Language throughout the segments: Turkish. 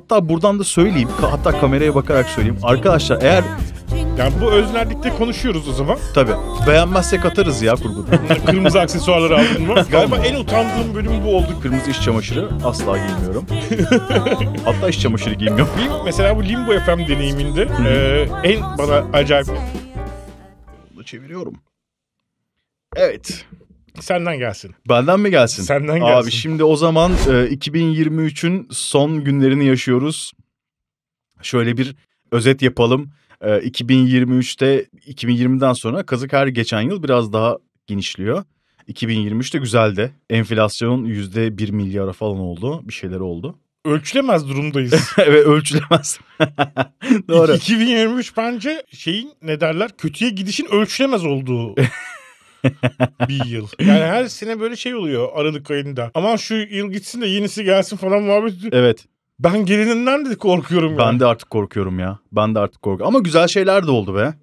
Hatta buradan da söyleyeyim. Hatta kameraya bakarak söyleyeyim. Arkadaşlar eğer yani bu öznerlikte konuşuyoruz o zaman. Tabii. Beğenmezsek atarız ya kurguda. Kırmızı aksesuarları aldın mı? Galiba en utandığım bölüm bu oldu. Kırmızı iş çamaşırı asla giymiyorum. Hatta iş çamaşırı giymiyorum. Mesela bu Limbo FM deneyiminde e, en bana acayip... Bunu çeviriyorum. Evet. Senden gelsin. Benden mi gelsin? Senden gelsin. Abi şimdi o zaman e, 2023'ün son günlerini yaşıyoruz. Şöyle bir özet yapalım. E, 2023'te 2020'den sonra kazık her geçen yıl biraz daha genişliyor. 2023'te güzeldi. Enflasyon %1 milyara falan oldu. Bir şeyler oldu ölçülemez durumdayız. evet ölçülemez. Doğru. 2023 bence şeyin ne derler kötüye gidişin ölçülemez olduğu bir yıl. Yani her sene böyle şey oluyor Aralık ayında. Aman şu yıl gitsin de yenisi gelsin falan muhabbet. Evet. Ben gelininden de korkuyorum ben ya. Ben de artık korkuyorum ya. Ben de artık korkuyorum. Ama güzel şeyler de oldu be.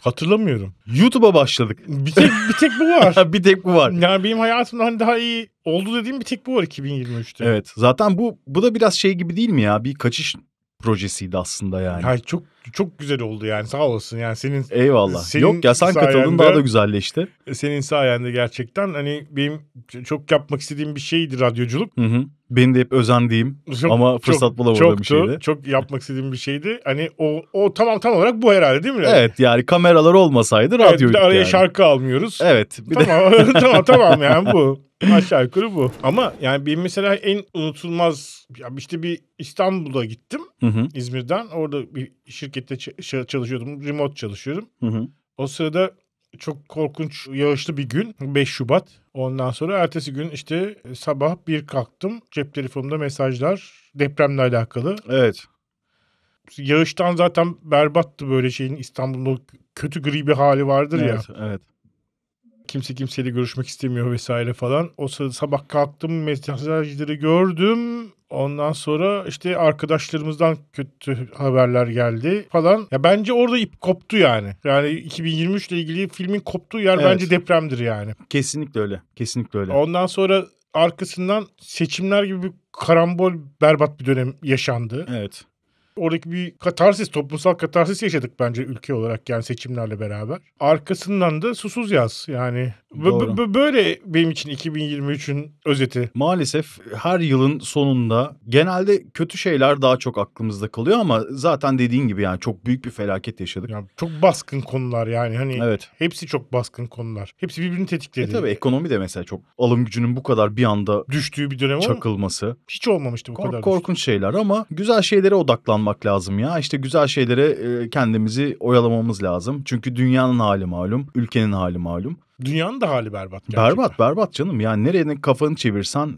Hatırlamıyorum. YouTube'a başladık. Bir tek bir tek bu var. bir tek bu var. Yani benim hayatımda hani daha iyi oldu dediğim bir tek bu var 2023'te. Evet. Zaten bu bu da biraz şey gibi değil mi ya? Bir kaçış projesiydi aslında yani. Hayır çok çok güzel oldu yani sağ olasın yani senin Eyvallah. Senin Yok ya sen katıldın daha da güzelleşti. Senin sayende gerçekten hani benim çok yapmak istediğim bir şeydi radyoculuk. Hı hı benim de hep özendiğim çok, ama fırsat çok, bulamadığım bir şeydi. Çok yapmak istediğim bir şeydi. Hani o, o tamam tam olarak bu herhalde değil mi? Evet yani kameralar olmasaydı evet, radyoyduk yani. Araya şarkı almıyoruz. Evet. Bir tamam, de... tamam tamam yani bu. Aşağı yukarı bu. Ama yani benim mesela en unutulmaz ya işte bir İstanbul'a gittim hı hı. İzmir'den. Orada bir şirkette çalışıyordum. Remote çalışıyorum. Hı hı. O sırada çok korkunç yağışlı bir gün 5 Şubat. Ondan sonra ertesi gün işte sabah bir kalktım. Cep telefonumda mesajlar depremle alakalı. Evet. Yağıştan zaten berbattı böyle şeyin İstanbul'da kötü gri bir hali vardır evet, ya. Evet kimse kimseyle görüşmek istemiyor vesaire falan. O sırada sabah kalktım mesajları gördüm. Ondan sonra işte arkadaşlarımızdan kötü haberler geldi falan. Ya bence orada ip koptu yani. Yani 2023 ile ilgili filmin koptuğu yer evet. bence depremdir yani. Kesinlikle öyle. Kesinlikle öyle. Ondan sonra arkasından seçimler gibi bir karambol berbat bir dönem yaşandı. Evet. Oradaki bir katarsis, toplumsal katarsis yaşadık bence ülke olarak yani seçimlerle beraber. Arkasından da susuz yaz yani. B- böyle benim için 2023'ün özeti. Maalesef her yılın sonunda genelde kötü şeyler daha çok aklımızda kalıyor ama zaten dediğin gibi yani çok büyük bir felaket yaşadık. Yani çok baskın konular yani hani evet. hepsi çok baskın konular. Hepsi birbirini e tetikledi. E tabii ekonomi de mesela çok alım gücünün bu kadar bir anda düştüğü bir dönem çakılması. Hiç olmamıştı bu Kork, kadar. Korkunç düştü. şeyler ama güzel şeylere odaklanmak olmamak lazım ya. İşte güzel şeylere e, kendimizi oyalamamız lazım. Çünkü dünyanın hali malum, ülkenin hali malum. Dünyanın da hali berbat. Gerçekten. Berbat berbat canım. Yani nereye kafanı çevirsen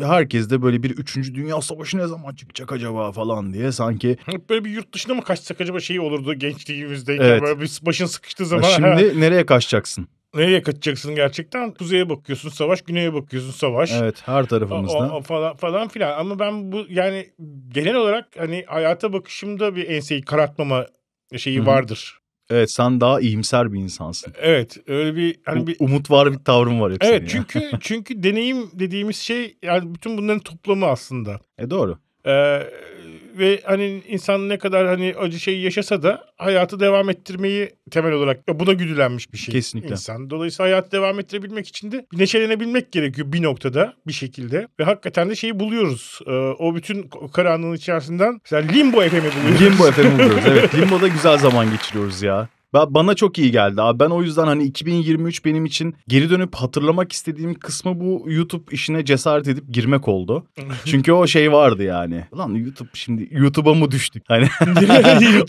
herkes de böyle bir üçüncü Dünya Savaşı ne zaman çıkacak acaba falan diye sanki. Hep böyle bir yurt dışına mı kaçsak acaba şeyi olurdu gençliğimizdeyken evet. böyle bir başın sıkıştığı zaman. Şimdi nereye kaçacaksın? Nereye kaçacaksın gerçekten? Kuzeye bakıyorsun savaş, güneye bakıyorsun savaş. Evet, her tarafımızda. O, o, falan, falan filan. Ama ben bu yani genel olarak hani hayata bakışımda bir enseyi karartmama şeyi Hı-hı. vardır. Evet sen daha iyimser bir insansın. Evet öyle bir hani um, bir umut var bir tavrım var hep Evet çünkü çünkü deneyim dediğimiz şey yani bütün bunların toplamı aslında. E doğru. Ee, ve hani insan ne kadar hani acı şeyi yaşasa da hayatı devam ettirmeyi temel olarak e, buna güdülenmiş bir şey. Kesinlikle. insan. Dolayısıyla hayatı devam ettirebilmek için de neşelenebilmek gerekiyor bir noktada bir şekilde. Ve hakikaten de şeyi buluyoruz. E, o bütün karanlığın içerisinden mesela Limbo FM'i buluyoruz. Limbo FM'i buluyoruz evet. Limbo'da güzel zaman geçiriyoruz ya bana çok iyi geldi abi. Ben o yüzden hani 2023 benim için geri dönüp hatırlamak istediğim kısmı bu YouTube işine cesaret edip girmek oldu. Çünkü o şey vardı yani. Lan YouTube şimdi YouTube'a mı düştük? Hani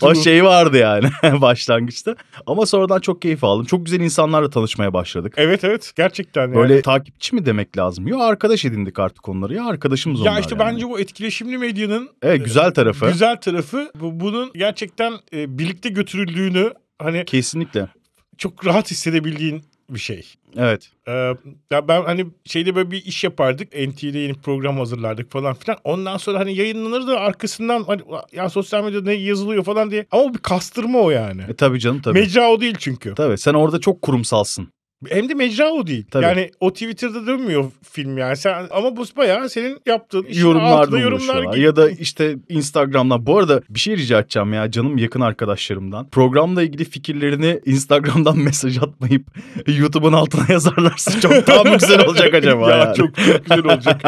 o şey vardı yani başlangıçta. Ama sonradan çok keyif aldım. Çok güzel insanlarla tanışmaya başladık. Evet evet gerçekten. Yani. Böyle takipçi mi demek lazım? Yok arkadaş edindik artık onları. Ya arkadaşımız onlar. Ya işte yani. bence bu etkileşimli medyanın evet, güzel e, tarafı. Güzel tarafı Bu bunun gerçekten e, birlikte götürüldüğünü hani kesinlikle çok rahat hissedebildiğin bir şey. Evet. Ee, ya ben hani şeyde böyle bir iş yapardık. NT'de yeni program hazırlardık falan filan. Ondan sonra hani yayınlanırdı arkasından hani ya sosyal medyada ne yazılıyor falan diye. Ama bir kastırma o yani. E tabii canım tabii. Mecra o değil çünkü. Tabii sen orada çok kurumsalsın. Hem de mecra o değil. Tabii. Yani o Twitter'da dönmüyor film yani. Sen, ama bu bayağı senin yaptığın işin yorumlarda yorumlar gibi. Ya da işte Instagram'dan. Bu arada bir şey rica edeceğim ya canım yakın arkadaşlarımdan. Programla ilgili fikirlerini Instagram'dan mesaj atmayıp YouTube'un altına yazarlarsa çok daha mı güzel olacak acaba? ya yani? çok, çok güzel olacak.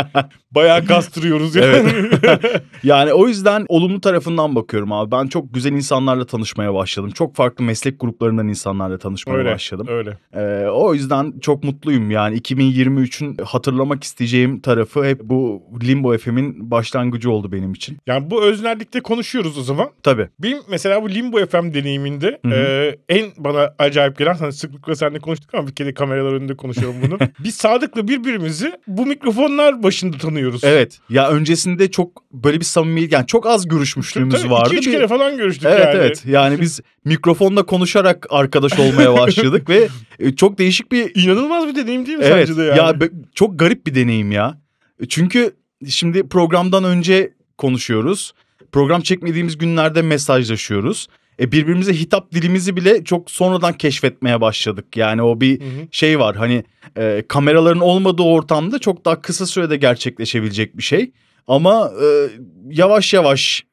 bayağı kastırıyoruz yani. Evet. yani o yüzden olumlu tarafından bakıyorum abi. Ben çok güzel insanlarla tanışmaya başladım. Çok farklı meslek gruplarından insanlarla tanışmaya öyle, başladım. Öyle. Ee, o o yüzden çok mutluyum yani 2023'ün hatırlamak isteyeceğim tarafı hep bu Limbo FM'in başlangıcı oldu benim için. Yani bu öznerlikte konuşuyoruz o zaman. Tabii. Benim mesela bu Limbo FM deneyiminde e, en bana acayip gelen hani sıklıkla seninle konuştuk ama bir kere kameralar önünde konuşuyorum bunu. Biz Sadık'la birbirimizi bu mikrofonlar başında tanıyoruz. Evet. Ya öncesinde çok böyle bir samimiyet yani çok az görüşmüşlüğümüz Tabii, vardı. 2-3 kere falan görüştük evet, yani. Evet evet. Yani biz mikrofonla konuşarak arkadaş olmaya başladık ve e, çok değişik bir... inanılmaz bir deneyim değil mi evet, sence de yani? Ya, çok garip bir deneyim ya. Çünkü şimdi programdan önce konuşuyoruz. Program çekmediğimiz günlerde mesajlaşıyoruz. E birbirimize hitap dilimizi bile çok sonradan keşfetmeye başladık. Yani o bir hı hı. şey var hani e, kameraların olmadığı ortamda çok daha kısa sürede gerçekleşebilecek bir şey. Ama e, yavaş yavaş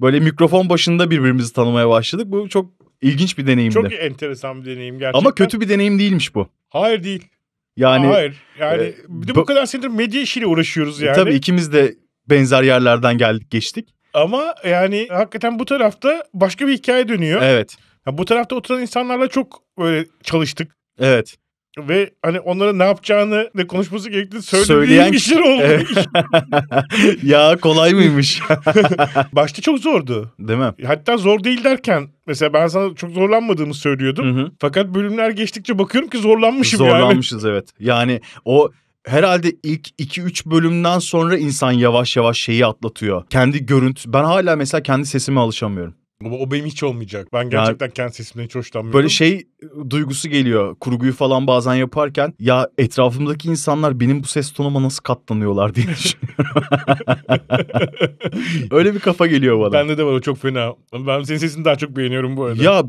böyle mikrofon başında birbirimizi tanımaya başladık. Bu çok İlginç bir deneyimdi. Çok enteresan bir deneyim gerçekten. Ama kötü bir deneyim değilmiş bu. Hayır değil. Yani Hayır. Yani e, bir de bu kadar senedir medya işiyle uğraşıyoruz e, yani. E, tabii ikimiz de benzer yerlerden geldik geçtik. Ama yani hakikaten bu tarafta başka bir hikaye dönüyor. Evet. Ya bu tarafta oturan insanlarla çok böyle çalıştık. Evet ve hani onlara ne yapacağını ve konuşması gerektiğini söyleyen kişiler olmuş. ya kolay mıymış? Başta çok zordu. Değil mi? Hatta zor değil derken mesela ben sana çok zorlanmadığımı söylüyordum. Hı hı. Fakat bölümler geçtikçe bakıyorum ki zorlanmışım Zorlanmışız yani. evet. Yani o herhalde ilk 2-3 bölümden sonra insan yavaş yavaş şeyi atlatıyor. Kendi görüntü. Ben hala mesela kendi sesime alışamıyorum. Ama o benim hiç olmayacak. Ben gerçekten yani, kendi sesimden hiç hoşlanmıyorum. Böyle şey ıı, duygusu geliyor. Kurguyu falan bazen yaparken ya etrafımdaki insanlar benim bu ses tonuma nasıl katlanıyorlar diye düşünüyorum. Öyle bir kafa geliyor bana. Bende de var o çok fena. Ben senin sesini daha çok beğeniyorum bu arada. Ya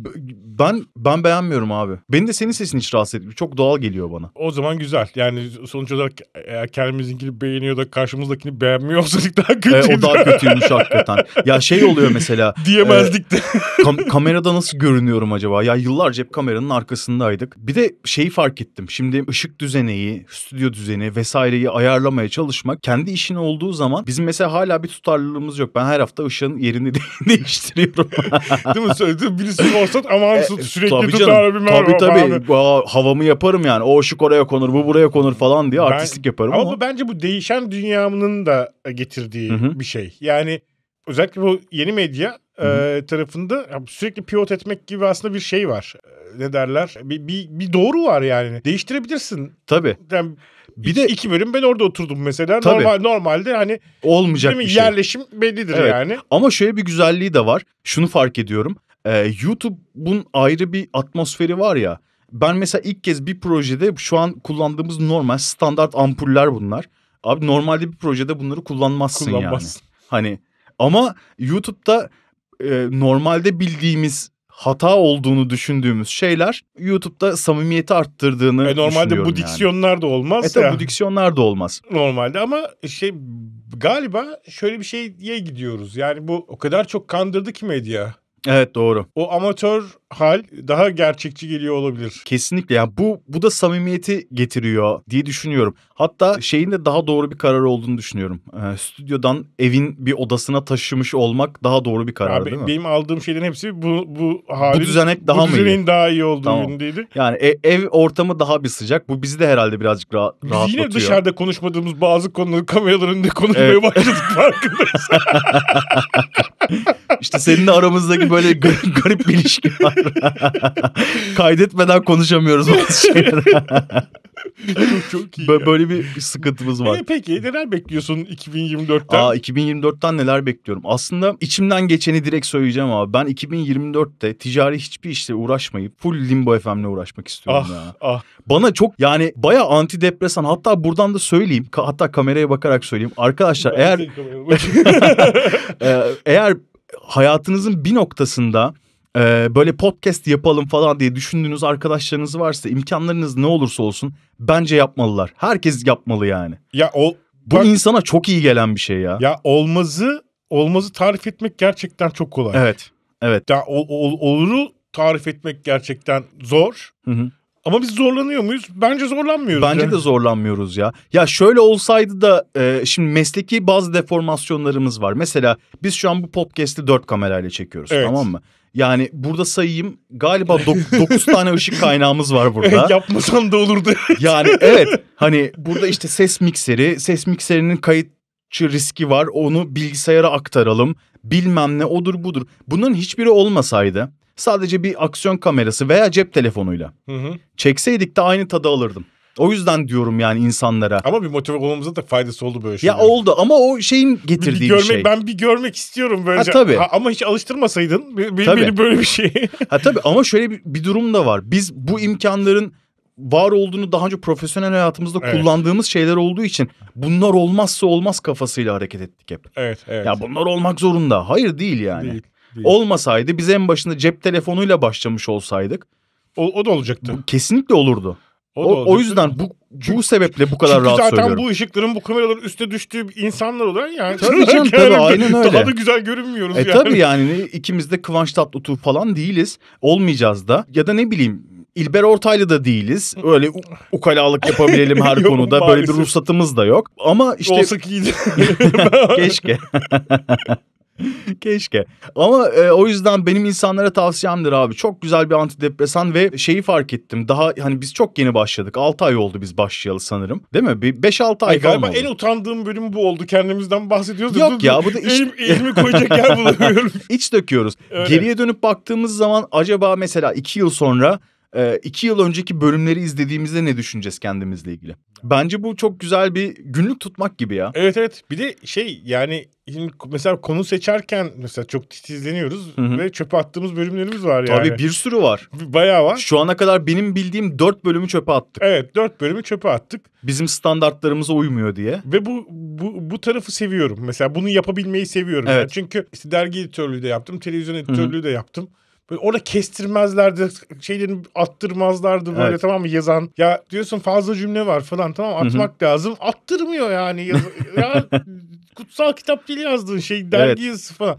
ben ben beğenmiyorum abi. Beni de senin sesin hiç rahatsız etmiyor. Çok doğal geliyor bana. O zaman güzel. Yani sonuç olarak eğer kendimizinkini beğeniyor da karşımızdakini beğenmiyor olsaydık daha kötüydü. E, o daha kötüymüş hakikaten. Ya şey oluyor mesela. Diyemezdik. E, dikti. Kam- kamerada nasıl görünüyorum acaba? Ya yıllarca hep kameranın arkasındaydık. Bir de şeyi fark ettim. Şimdi ışık düzeneyi, stüdyo düzeni vesaireyi ayarlamaya çalışmak kendi işin olduğu zaman bizim mesela hala bir tutarlılığımız yok. Ben her hafta ışığın yerini de- değiştiriyorum. Değil mi? Söyledim birisi olsa aman e, sürekli tutar bir Tabii tabii. Aa, havamı yaparım yani. O ışık oraya konur, bu buraya konur falan diye ben, yaparım ama. Ama bu bence bu değişen dünyanın da getirdiği Hı-hı. bir şey. Yani özellikle bu yeni medya e, tarafında sürekli pivot etmek gibi aslında bir şey var. Ne derler? Bir, bir, bir doğru var yani. Değiştirebilirsin. Tabii. Yani, bir de iki bölüm ben orada oturdum mesela. Tabii. Normal normalde hani olmayacak bir şey. Yerleşim bellidir evet. yani. Ama şöyle bir güzelliği de var. Şunu fark ediyorum. Ee, YouTube'un ayrı bir atmosferi var ya. Ben mesela ilk kez bir projede şu an kullandığımız normal standart ampuller bunlar. Abi normalde bir projede bunları kullanmazsın, kullanmazsın. yani. Hani ama YouTube'da e, normalde bildiğimiz hata olduğunu düşündüğümüz şeyler YouTube'da samimiyeti arttırdığını e, normalde bu diksiyonlar yani. da olmaz. E ya. bu diksiyonlar da olmaz. Normalde ama şey galiba şöyle bir şeye gidiyoruz. Yani bu o kadar çok kandırdı ki medya. Evet doğru. O amatör hal daha gerçekçi geliyor olabilir. Kesinlikle ya yani bu bu da samimiyeti getiriyor diye düşünüyorum. Hatta şeyin de daha doğru bir karar olduğunu düşünüyorum. Ee, stüdyodan evin bir odasına taşımış olmak daha doğru bir karar değil mi? Benim aldığım şeylerin hepsi bu bu halin, bu düzenek daha bu mı iyi? daha iyi olduğu tamam. yönündeydi. Yani e, ev ortamı daha bir sıcak. Bu bizi de herhalde birazcık ra- Biz rahatlatıyor. yine dışarıda konuşmadığımız bazı konuları kameraların önünde konuşmaya evet. başladık farkındaysan. işte seninle aramızdaki böyle garip, garip bir ilişki var. Kaydetmeden konuşamıyoruz bazı şeyleri. çok, çok iyi. Böyle, böyle bir sıkıntımız var. E, peki neler bekliyorsun 2024'ten? Aa, 2024'ten neler bekliyorum? Aslında içimden geçeni direkt söyleyeceğim abi. Ben 2024'te ticari hiçbir işle uğraşmayıp full Limbo FM'le uğraşmak istiyorum ah, ya. Ah. Bana çok yani baya antidepresan hatta buradan da söyleyeyim. Ka- hatta kameraya bakarak söyleyeyim. Arkadaşlar ben eğer eğer hayatınızın bir noktasında e, böyle podcast yapalım falan diye düşündüğünüz arkadaşlarınız varsa imkanlarınız ne olursa olsun bence yapmalılar. Herkes yapmalı yani. Ya o bu bak, insana çok iyi gelen bir şey ya. Ya olmazı olmazı tarif etmek gerçekten çok kolay. Evet. Evet. Ya ol, ol, oluru tarif etmek gerçekten zor. Hı hı. Ama biz zorlanıyor muyuz? Bence zorlanmıyoruz. Bence yani. de zorlanmıyoruz ya. Ya şöyle olsaydı da e, şimdi mesleki bazı deformasyonlarımız var. Mesela biz şu an bu podcast'i dört kamerayla çekiyoruz evet. tamam mı? Yani burada sayayım galiba 9 tane ışık kaynağımız var burada. Yapmasan da olurdu. yani evet hani burada işte ses mikseri, ses mikserinin kayıtçı riski var. Onu bilgisayara aktaralım. Bilmem ne odur budur. Bunların hiçbiri olmasaydı sadece bir aksiyon kamerası veya cep telefonuyla hı hı. çekseydik de aynı tadı alırdım. O yüzden diyorum yani insanlara. Ama bir motive olmamıza da faydası oldu böyle şey. Ya oldu ama o şeyin getirdiği bir, bir görmek, şey. Ben bir görmek istiyorum böylece. Ha, şey. tabii. Ha, ama hiç alıştırmasaydın bir tabii. beni böyle bir şey. ha tabii ama şöyle bir, bir durum da var. Biz bu imkanların var olduğunu daha önce profesyonel hayatımızda evet. kullandığımız şeyler olduğu için bunlar olmazsa olmaz kafasıyla hareket ettik hep. Evet, evet. Ya bunlar olmak zorunda. Hayır değil yani. Değil, değil. Olmasaydı biz en başında cep telefonuyla başlamış olsaydık. O, o da olacaktı. Bu, kesinlikle olurdu. O, o, o yüzden bu bu sebeple bu kadar Çünkü rahat zaten söylüyorum. zaten bu ışıkların bu kameraların üstte düştüğü insanlar olarak yani. Tabii canım yani tabii aynen öyle. Daha da güzel görünmüyoruz e, yani. Tabii yani ikimiz de Kıvanç Tatlıtuğ falan değiliz. Olmayacağız da. Ya da ne bileyim İlber Ortaylı da değiliz. Öyle ukalalık yapabilelim her yok, konuda. Maalesef. Böyle bir ruhsatımız da yok. Ama işte... Olsak iyiydi. Keşke. Keşke. Ama e, o yüzden benim insanlara tavsiyemdir abi. Çok güzel bir antidepresan ve şeyi fark ettim. Daha hani biz çok yeni başladık. 6 ay oldu biz başlayalı sanırım. Değil mi? Bir 5-6 ay, ay galiba en utandığım bölüm bu oldu. Kendimizden bahsediyoruz. Yok dur, ya bu da iç... Elim, elimi koyacak yer bulamıyorum. İç döküyoruz. Öyle. Geriye dönüp baktığımız zaman acaba mesela 2 yıl sonra e, iki yıl önceki bölümleri izlediğimizde ne düşüneceğiz kendimizle ilgili? Bence bu çok güzel bir günlük tutmak gibi ya. Evet evet bir de şey yani şimdi mesela konu seçerken mesela çok titizleniyoruz Hı-hı. ve çöpe attığımız bölümlerimiz var yani. Tabii bir sürü var. Bayağı var. Şu ana kadar benim bildiğim dört bölümü çöpe attık. Evet dört bölümü çöpe attık. Bizim standartlarımıza uymuyor diye. Ve bu bu, bu tarafı seviyorum. Mesela bunu yapabilmeyi seviyorum. Evet. Yani çünkü işte dergi editörlüğü de yaptım, televizyon editörlüğü Hı-hı. de yaptım. Böyle orada kestirmezlerdi. Şeylerini attırmazlardı böyle evet. tamam mı yazan. Ya diyorsun fazla cümle var falan tamam atmak Hı-hı. lazım. Attırmıyor yani. ya kutsal kitap değil yazdığın şey dergi evet. yazısı falan.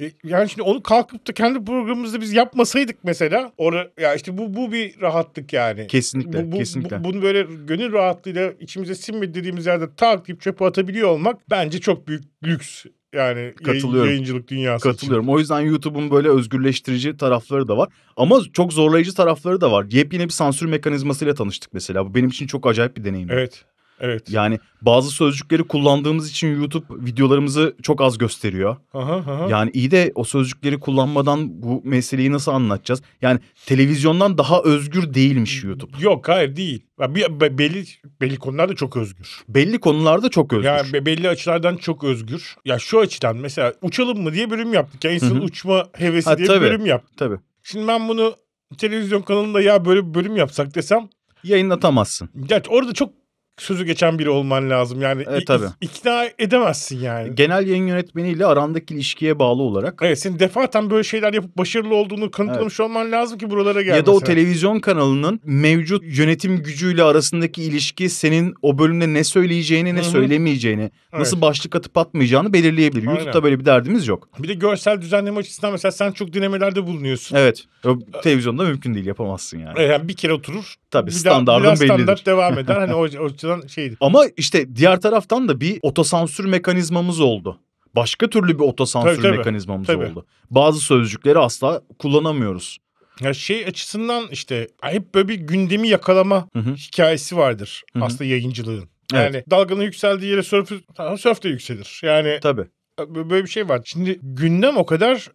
E, yani şimdi onu kalkıp da kendi programımızda biz yapmasaydık mesela orada ya işte bu bu bir rahatlık yani. Kesinlikle. Bu, bu, kesinlikle. Bu, bunu böyle gönül rahatlığıyla içimize sinmedi dediğimiz yerde tak deyip çöpe atabiliyor olmak bence çok büyük lüks yani Katılıyorum. yayıncılık dünyası Katılıyorum. Için. O yüzden YouTube'un böyle özgürleştirici tarafları da var. Ama çok zorlayıcı tarafları da var. Yepyeni bir sansür mekanizmasıyla tanıştık mesela. Bu benim için çok acayip bir deneyim. Evet. Evet. Yani bazı sözcükleri kullandığımız için YouTube videolarımızı çok az gösteriyor. Aha, aha. Yani iyi de o sözcükleri kullanmadan bu meseleyi nasıl anlatacağız? Yani televizyondan daha özgür değilmiş YouTube. Yok hayır değil. Belli, belli konularda çok özgür. Belli konularda çok özgür. Yani belli açılardan çok özgür. Ya şu açıdan mesela uçalım mı diye bölüm yaptık. Yani insanın uçma hevesi ha, diye tabii, bölüm yaptık. Tabii. Şimdi ben bunu televizyon kanalında ya böyle bir bölüm yapsak desem yayınlatamazsın. Ya orada çok sözü geçen biri olman lazım. Yani e, tabii. ikna edemezsin yani. Genel yayın yönetmeniyle arandaki ilişkiye bağlı olarak. Evet senin defaten böyle şeyler yapıp başarılı olduğunu kanıtlamış evet. olman lazım ki buralara gelmesin. Ya da o televizyon kanalının mevcut yönetim gücüyle arasındaki ilişki senin o bölümde ne söyleyeceğini ne Hı-hı. söylemeyeceğini, evet. nasıl başlık atıp atmayacağını belirleyebilir. Aynen. YouTube'da böyle bir derdimiz yok. Bir de görsel düzenleme açısından mesela sen çok denemelerde bulunuyorsun. Evet. O, televizyonda mümkün değil yapamazsın yani. E, yani bir kere oturur. Tabii standartın bellidir. standart devam eder. hani o, o açıdan şeydi. Ama işte diğer taraftan da bir otosansür mekanizmamız oldu başka türlü bir otosansür tabii, tabii, mekanizmamız tabii. oldu. Bazı sözcükleri asla kullanamıyoruz. Ya şey açısından işte hep böyle bir gündemi yakalama Hı-hı. hikayesi vardır Hı-hı. aslında yayıncılığın. Yani evet. dalganın yükseldiği yere sörf, sörf de yükselir. Yani Tabii böyle bir şey var. Şimdi gündem o kadar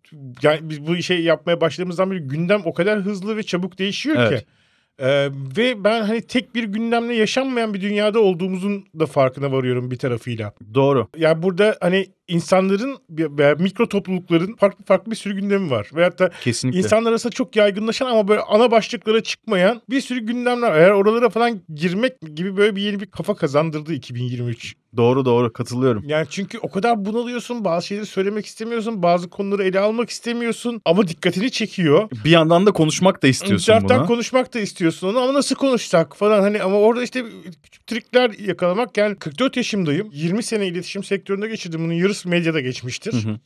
yani biz bu şey yapmaya başladığımızdan beri gündem o kadar hızlı ve çabuk değişiyor evet. ki. Ee, ve ben hani tek bir gündemle yaşanmayan bir dünyada olduğumuzun da farkına varıyorum bir tarafıyla. Doğru. Yani burada hani insanların veya mikro toplulukların farklı farklı bir sürü gündemi var. Veyahut da Kesinlikle. insanlar arasında çok yaygınlaşan ama böyle ana başlıklara çıkmayan bir sürü gündemler. Eğer oralara falan girmek gibi böyle bir yeni bir kafa kazandırdı 2023 Doğru doğru katılıyorum. Yani çünkü o kadar bunalıyorsun bazı şeyleri söylemek istemiyorsun bazı konuları ele almak istemiyorsun ama dikkatini çekiyor. Bir yandan da konuşmak da istiyorsun Dertten buna. konuşmak da istiyorsun onu ama nasıl konuşsak falan hani ama orada işte küçük trikler yakalamak yani 44 yaşındayım 20 sene iletişim sektöründe geçirdim bunun yarısı medyada geçmiştir. Hı hı.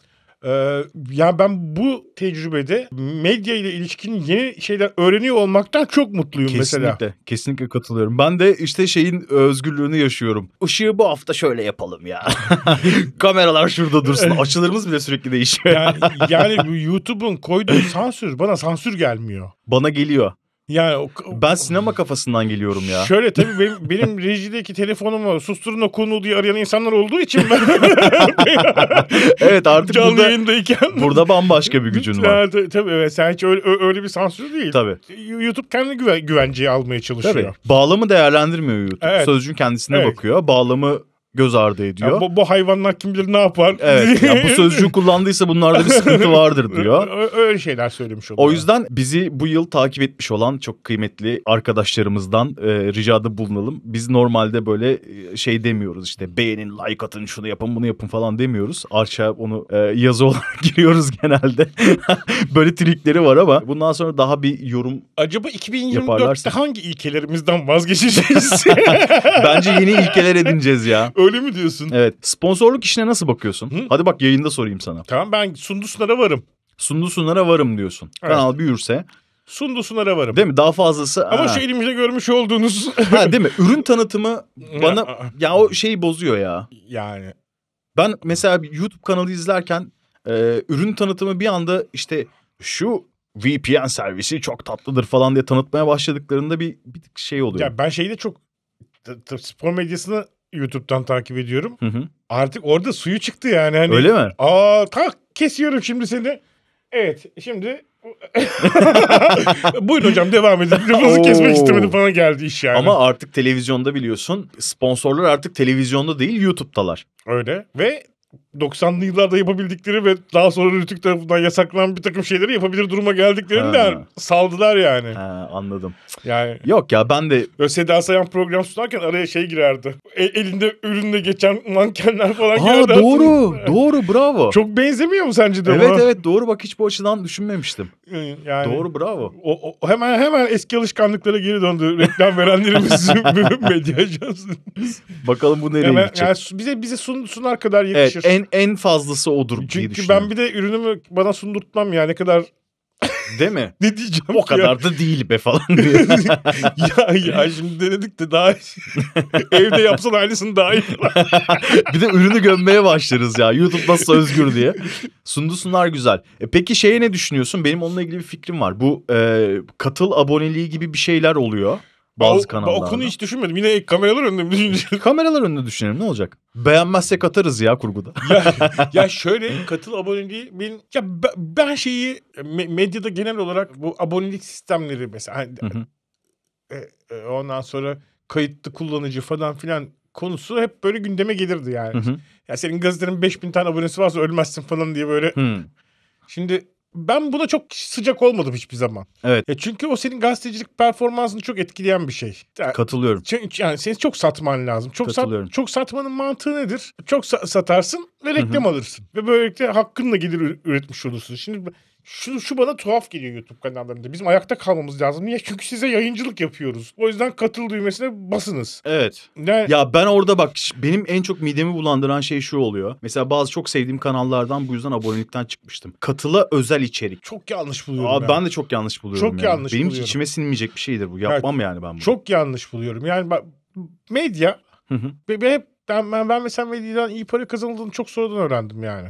Ee, yani ben bu tecrübede medya ile ilişkin yeni şeyler öğreniyor olmaktan çok mutluyum kesinlikle, mesela. Kesinlikle, kesinlikle katılıyorum. Ben de işte şeyin özgürlüğünü yaşıyorum. Işığı bu hafta şöyle yapalım ya. Kameralar şurada dursun. Açılarımız bile sürekli değişiyor. yani, yani YouTube'un koyduğu sansür bana sansür gelmiyor. Bana geliyor. Yani o, ben sinema kafasından geliyorum ya. Şöyle tabii benim, benim rejideki telefonumu var. Susturun okunu diye arayan insanlar olduğu için ben... evet artık Canlı burada, yayındayken... burada bambaşka bir gücün var. Evet, tabii evet sen hiç öyle, öyle bir sansür değil. Tabii. YouTube kendi güven, güvenceye almaya çalışıyor. Tabii. Bağlamı değerlendirmiyor YouTube. Evet. Sözcüğün kendisine evet. bakıyor. Bağlamı göz ardı ediyor. Ya bu, bu hayvanlar kim bilir ne yapar. Evet ya bu sözcüğü kullandıysa bunlarda bir sıkıntı vardır diyor. Öyle şeyler söylemiş oluyor. O yüzden bizi bu yıl takip etmiş olan çok kıymetli arkadaşlarımızdan e, ricada bulunalım. Biz normalde böyle e, şey demiyoruz işte beğenin, like atın, şunu yapın, bunu yapın falan demiyoruz. Arşa onu e, yazı olarak giriyoruz genelde. böyle trikleri var ama bundan sonra daha bir yorum Acaba 2024'te yaparlarsa... hangi ilkelerimizden vazgeçeceğiz? Bence yeni ilkeler edineceğiz ya. Öyle mi diyorsun? Evet. Sponsorluk işine nasıl bakıyorsun? Hı? Hadi bak yayında sorayım sana. Tamam ben sundusunlara varım. Sundusunlara varım diyorsun. Evet. Kanal büyürse sundusunlara varım. Değil mi? Daha fazlası. Ama ha. şu elimizde görmüş olduğunuz. ha değil mi? Ürün tanıtımı bana ya o şeyi bozuyor ya. Yani. Ben mesela bir YouTube kanalı izlerken e, ürün tanıtımı bir anda işte şu VPN servisi çok tatlıdır falan diye tanıtmaya başladıklarında bir bir şey oluyor. Ya ben şeyde çok spor medyasını YouTube'dan takip ediyorum. Hı hı. Artık orada suyu çıktı yani. Hani, Öyle mi? Aa tak kesiyorum şimdi seni. Evet şimdi Buyurun hocam devam edin. Lafınızı kesmek istemedim falan geldi iş yani. Ama artık televizyonda biliyorsun sponsorlar artık televizyonda değil YouTube'talar. Öyle ve 90'lı yıllarda yapabildikleri ve daha sonra Rütük tarafından yasaklanan bir takım şeyleri yapabilir duruma geldiklerini de saldılar yani. Ha, anladım. Yani Yok ya ben de... Seda Sayan program sunarken araya şey girerdi. E, elinde ürünle geçen mankenler falan Aa, girerdi. Doğru, doğru bravo. Çok benzemiyor mu sence de Evet bana? evet doğru bak hiç bu açıdan düşünmemiştim. Ee, yani, Doğru bravo. O, o, hemen hemen eski alışkanlıklara geri döndü reklam verenlerimiz medya ajansımız. Bakalım bu nereye hemen, gidecek? Yani bize bize sun, sunar kadar yetişir. Evet, en en fazlası odur Çünkü diye Çünkü ben bir de ürünümü bana sundurtmam ya ne kadar Değil mi? ne diyeceğim O kadar da değil be falan diye. ya, ya şimdi denedik de daha evde yapsan ailesini daha iyi. bir de ürünü gömmeye başlarız ya. YouTube nasıl özgür diye. Sundu sunar güzel. E, peki şeye ne düşünüyorsun? Benim onunla ilgili bir fikrim var. Bu e, katıl aboneliği gibi bir şeyler oluyor. Bazı ba, kanallarda. Okunu hiç düşünmedim. Yine kameralar önünde mi düşüneceğim? kameralar önünde düşünelim ne olacak? Beğenmezsek atarız ya kurguda. ya, ya şöyle katıl aboneliği bin, ya ben şeyi medyada genel olarak bu abonelik sistemleri mesela hani, E, e, ondan sonra kayıtlı kullanıcı falan filan konusu hep böyle gündeme gelirdi yani. Hı hı. Ya senin gazetenin 5000 tane abonesi varsa ölmezsin falan diye böyle. Hı. Şimdi ben buna çok sıcak olmadım hiçbir zaman. Evet. Ya e çünkü o senin gazetecilik performansını çok etkileyen bir şey. Yani, Katılıyorum. Çünkü yani seni çok satman lazım. Çok Katılıyorum. Sat, çok satmanın mantığı nedir? Çok sa- satarsın ve reklam Hı-hı. alırsın. Ve böylelikle hakkınla gelir üretmiş olursun. Şimdi şu, şu bana tuhaf geliyor YouTube kanallarında. Bizim ayakta kalmamız lazım. Niye? Çünkü size yayıncılık yapıyoruz. O yüzden katıl düğmesine basınız. Evet. Ne? Ya ben orada bak benim en çok midemi bulandıran şey şu oluyor. Mesela bazı çok sevdiğim kanallardan bu yüzden abonelikten çıkmıştım. Katıla özel içerik. Çok yanlış buluyorum. Abi ya. ben de çok yanlış buluyorum. Çok yani. yanlış benim buluyorum. içime sinmeyecek bir şeydir bu. Yapmam evet. yani ben bunu. Çok yanlış buluyorum. Yani bak medya Hı hı. Ve hep ben, ben, ben mesela medyadan iyi para kazanıldığını çok sonradan öğrendim yani.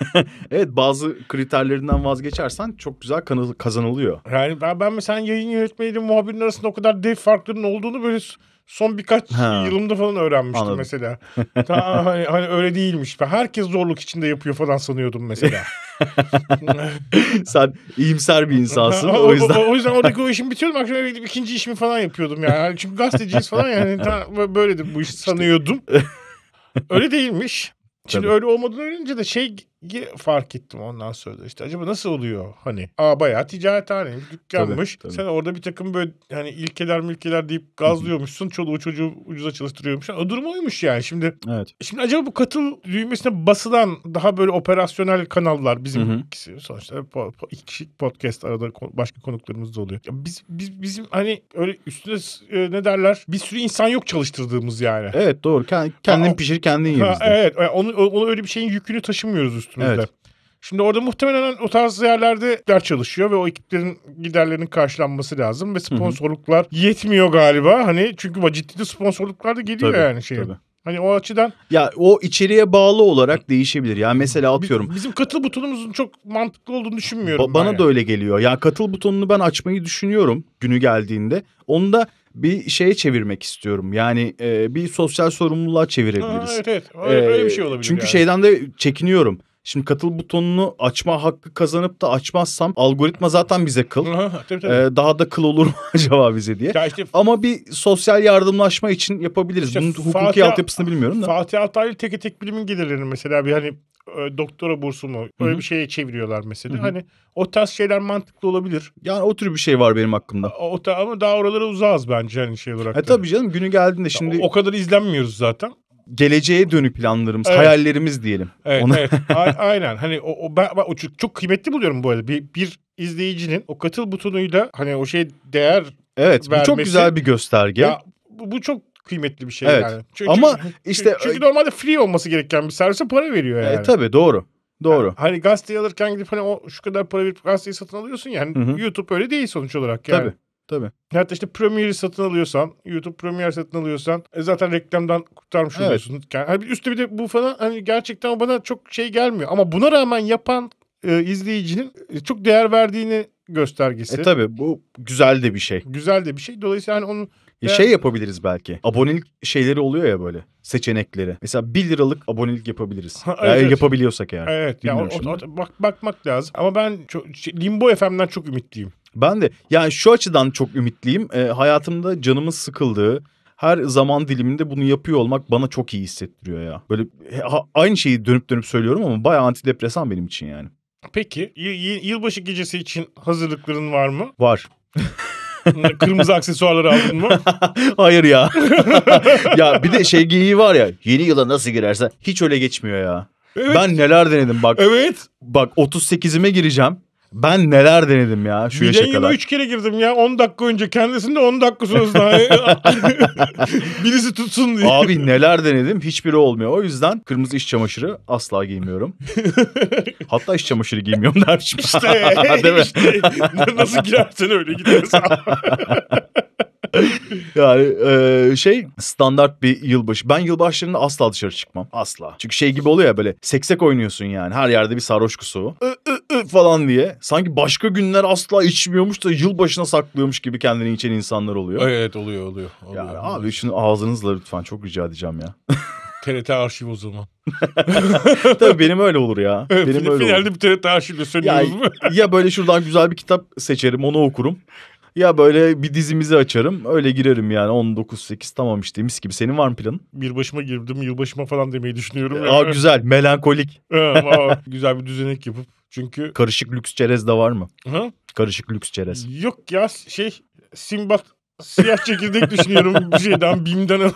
evet bazı kriterlerinden vazgeçersen çok güzel kazanılıyor. Yani ben, ben mesela yayın yönetmeniyle muhabirin arasında o kadar dev farkların olduğunu böyle son birkaç ha. yılımda falan öğrenmiştim Anladım. mesela. Ta, hani, hani öyle değilmiş. Ben herkes zorluk içinde yapıyor falan sanıyordum mesela. Sen iyimser bir insansın o yüzden. o, o, yüzden oradaki o işimi bitiriyordum. Akşam eve gidip ikinci işimi falan yapıyordum yani. Hani çünkü gazeteciyiz falan yani. Ta, bu işi sanıyordum. İşte öyle değilmiş. Şimdi Tabii. öyle olmadığını öğrenince de şey fark ettim ondan sonra da işte acaba nasıl oluyor hani aa bayağı ticarethaneymiş dükkanmış tabii, tabii. sen orada bir takım böyle hani ilkeler milkeler deyip gazlıyormuşsun çoluğu çocuğu ucuza çalıştırıyormuş o durum oymuş yani şimdi evet. şimdi acaba bu katıl düğmesine basılan daha böyle operasyonel kanallar bizim hı ikisi sonuçta po, po, iki kişilik podcast arada başka konuklarımız da oluyor ya biz, biz bizim hani öyle üstüne e, ne derler bir sürü insan yok çalıştırdığımız yani evet doğru kendin pişir kendin ye evet onu, onu öyle bir şeyin yükünü taşımıyoruz üstüne üstümüzde. Evet. Şimdi orada muhtemelen o tarz yerlerde der çalışıyor ve o ekiplerin giderlerinin karşılanması lazım ve sponsorluklar Hı-hı. yetmiyor galiba. Hani çünkü ciddi sponsorluklar da geliyor tabii, yani şey Hani o açıdan ya o içeriye bağlı olarak değişebilir. Yani mesela atıyorum bizim katıl butonumuzun çok mantıklı olduğunu düşünmüyorum. Ba- bana yani. da öyle geliyor. Ya yani katıl butonunu ben açmayı düşünüyorum günü geldiğinde. Onu da bir şeye çevirmek istiyorum. Yani e, bir sosyal sorumluluğa çevirebiliriz. Ha, evet evet. Öyle, ee, öyle bir şey e, olabilir. Çünkü yani. şeyden de çekiniyorum. Şimdi katıl butonunu açma hakkı kazanıp da açmazsam algoritma zaten bize kıl. tabii, tabii. Ee, daha da kıl olur mu acaba bize diye. işte, Ama bir sosyal yardımlaşma için yapabiliriz. İşte Bunun hukuki Fatih, altyapısını bilmiyorum da. Fatih Altaylı teke tek bilimin gelirlerini mesela bir hani e, doktora bursunu böyle Hı-hı. bir şeye çeviriyorlar mesela. Hı-hı. Hani o tarz şeyler mantıklı olabilir. Yani o tür bir şey var benim hakkımda. O, o ama daha oralara uzağız bence hani şey olarak. E, tabii canım günü geldiğinde şimdi. o, o kadar izlenmiyoruz zaten geleceğe dönük planlarımız, evet. hayallerimiz diyelim. Evet, Ona... evet. A- aynen. Hani o, o ben, ben o çok, çok kıymetli buluyorum bu arada. Bir, bir izleyicinin o katıl butonuyla hani o şey değer Evet, vermesi, bu çok güzel bir gösterge. Ya, bu, bu çok kıymetli bir şey evet. yani. Çünkü, Ama işte çünkü normalde free olması gereken bir servise para veriyor e, yani. E, tabii doğru. Doğru. Yani, hani gazeteyi alırken gidip hani o şu kadar para verip gazeteyi satın alıyorsun yani. Hı-hı. YouTube öyle değil sonuç olarak yani. Tabii. Tabii. Hatta işte Premier'i satın alıyorsan, YouTube Premier satın alıyorsan e zaten reklamdan kurtarmış evet. oluyorsun. Yani hani üstü bir de bu falan hani gerçekten bana çok şey gelmiyor. Ama buna rağmen yapan e, izleyicinin e, çok değer verdiğini göstergesi. E tabi bu güzel de bir şey. Güzel de bir şey. Dolayısıyla hani onun e, şey yapabiliriz belki. Abonelik şeyleri oluyor ya böyle seçenekleri. Mesela 1 liralık abonelik yapabiliriz. evet, evet. Yapabiliyorsak yani. Evet. Ya, yani o, o, bak, bakmak lazım. Ama ben çok, şey, Limbo FM'den çok ümitliyim. Ben de yani şu açıdan çok ümitliyim. E, hayatımda canımın sıkıldığı her zaman diliminde bunu yapıyor olmak bana çok iyi hissettiriyor ya. Böyle aynı şeyi dönüp dönüp söylüyorum ama bayağı antidepresan benim için yani. Peki yılbaşı gecesi için hazırlıkların var mı? Var. Kırmızı aksesuarları aldın mı? Hayır ya. ya bir de şey geyiği var ya. Yeni yıla nasıl girersen hiç öyle geçmiyor ya. Evet. Ben neler denedim bak. Evet. Bak 38'ime gireceğim. Ben neler denedim ya şu Miden yaşa kadar. üç kere girdim ya 10 dakika önce kendisinde 10 dakika sonrasında. Birisi tutsun diye. Abi neler denedim hiçbiri olmuyor. O yüzden kırmızı iş çamaşırı asla giymiyorum. Hatta iş çamaşırı giymiyorum dermişim. İşte, Değil mi? işte nasıl girersen öyle gidersin. yani e, şey standart bir yılbaşı. Ben yılbaşlarında asla dışarı çıkmam. Asla. Çünkü şey gibi oluyor ya böyle seksek oynuyorsun yani. Her yerde bir sarhoş kusuğu. Ö, ö, ö falan diye. Sanki başka günler asla içmiyormuş da yılbaşına saklıyormuş gibi kendini içen insanlar oluyor. Evet oluyor oluyor. oluyor. Yani abi şunu ağzınızla lütfen çok rica edeceğim ya. TRT arşiv o zaman. Tabii benim öyle olur ya. benim öyle finalde bir TRT arşivle sönüyoruz ya, mu? ya böyle şuradan güzel bir kitap seçerim onu okurum. Ya böyle bir dizimizi açarım öyle girerim yani 19-8 tamam işte mis gibi. Senin var mı planın? Bir başıma girdim yılbaşıma falan demeyi düşünüyorum. Aa yani. güzel melankolik. Ee, güzel bir düzenek yapıp çünkü... Karışık lüks çerez de var mı? Hı? Karışık lüks çerez. Yok ya şey Simbat siyah çekirdek düşünüyorum bir şeyden bimden.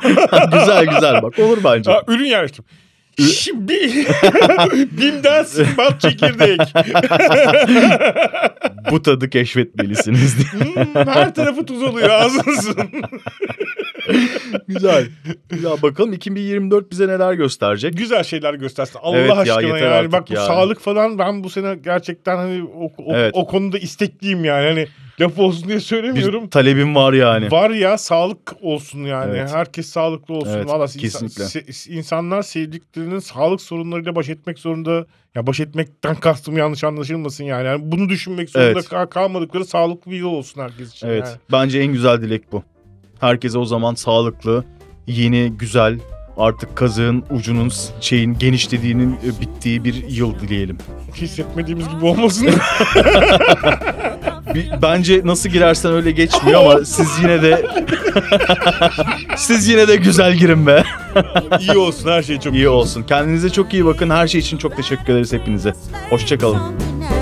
güzel güzel bak olur bence. Aa, ürün yerleştim. Şimdi BİM'den Sinbad çekirdek. Bu tadı keşfetmelisiniz. hmm, her tarafı tuz oluyor ağzınızın. Güzel. Ya bakalım 2024 bize neler gösterecek. Güzel şeyler göstersin. Allah evet, aşkına ya, yeter yani. Bak bu yani. sağlık falan ben bu sene gerçekten hani o, o, evet. o konuda istekliyim yani. Hani laf olsun diye söylemiyorum. Bir talebim var yani. Var ya sağlık olsun yani. Evet. Herkes sağlıklı olsun. Evet, Valla kesinlikle. Insan, insanlar sevdiklerinin sağlık sorunlarıyla baş etmek zorunda. Ya baş etmekten kastım yanlış anlaşılmasın yani. yani bunu düşünmek zorunda evet. kalmadıkları sağlıklı bir yol olsun herkes için. Evet. Yani. Bence en güzel dilek bu. Herkese o zaman sağlıklı, yeni, güzel, artık kazığın ucunun şeyin genişlediğinin e, bittiği bir yıl dileyelim. Hissetmediğimiz gibi olmasın. Bence nasıl girersen öyle geçmiyor ama siz yine de siz yine de güzel girin be. İyi olsun her şey çok iyi, iyi olsun. olsun. Kendinize çok iyi bakın. Her şey için çok teşekkür ederiz hepinize. Hoşçakalın.